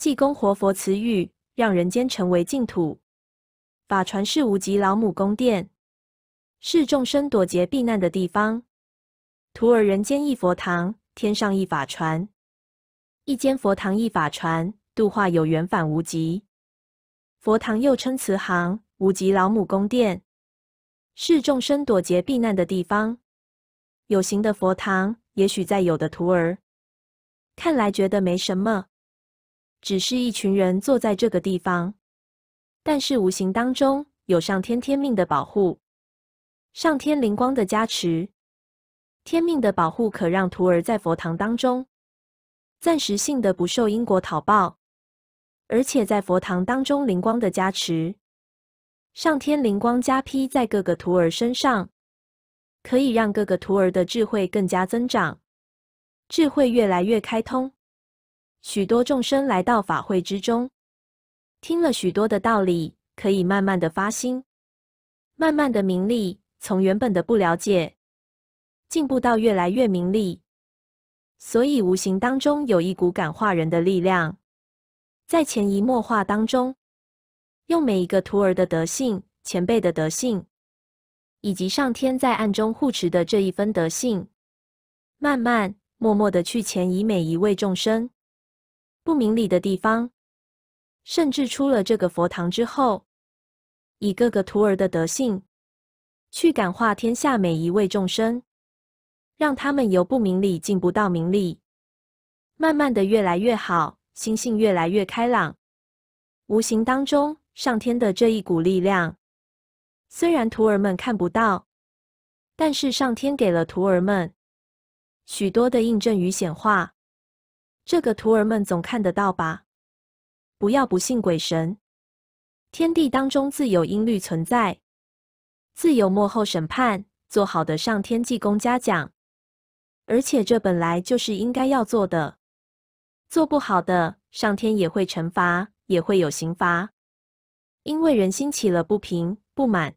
济公活佛慈语，让人间成为净土。法传是无极老母宫殿，是众生躲劫避难的地方。徒儿，人间一佛堂，天上一法船。一间佛堂一法船，度化有缘返无极。佛堂又称慈航，无极老母宫殿，是众生躲劫避难的地方。有形的佛堂，也许在有的徒儿看来觉得没什么。只是一群人坐在这个地方，但是无形当中有上天天命的保护，上天灵光的加持，天命的保护可让徒儿在佛堂当中暂时性的不受因果讨报，而且在佛堂当中灵光的加持，上天灵光加披在各个徒儿身上，可以让各个徒儿的智慧更加增长，智慧越来越开通。许多众生来到法会之中，听了许多的道理，可以慢慢的发心，慢慢的明利，从原本的不了解，进步到越来越明利，所以无形当中有一股感化人的力量，在潜移默化当中，用每一个徒儿的德性、前辈的德性，以及上天在暗中护持的这一分德性，慢慢默默的去潜移每一位众生。不明理的地方，甚至出了这个佛堂之后，以各个徒儿的德性去感化天下每一位众生，让他们由不明理进不到明理，慢慢的越来越好，心性越来越开朗。无形当中，上天的这一股力量，虽然徒儿们看不到，但是上天给了徒儿们许多的印证与显化。这个徒儿们总看得到吧？不要不信鬼神，天地当中自有音律存在，自有幕后审判。做好的上天济公嘉奖，而且这本来就是应该要做的。做不好的上天也会惩罚，也会有刑罚。因为人心起了不平不满，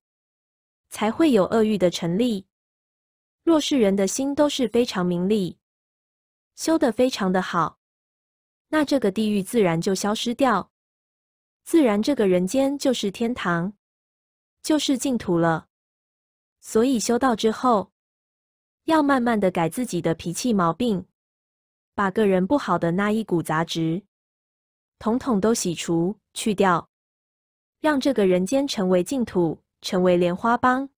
才会有恶欲的成立。若是人的心都是非常明利。修的非常的好，那这个地狱自然就消失掉，自然这个人间就是天堂，就是净土了。所以修道之后，要慢慢的改自己的脾气毛病，把个人不好的那一股杂质，统统都洗除去掉，让这个人间成为净土，成为莲花帮。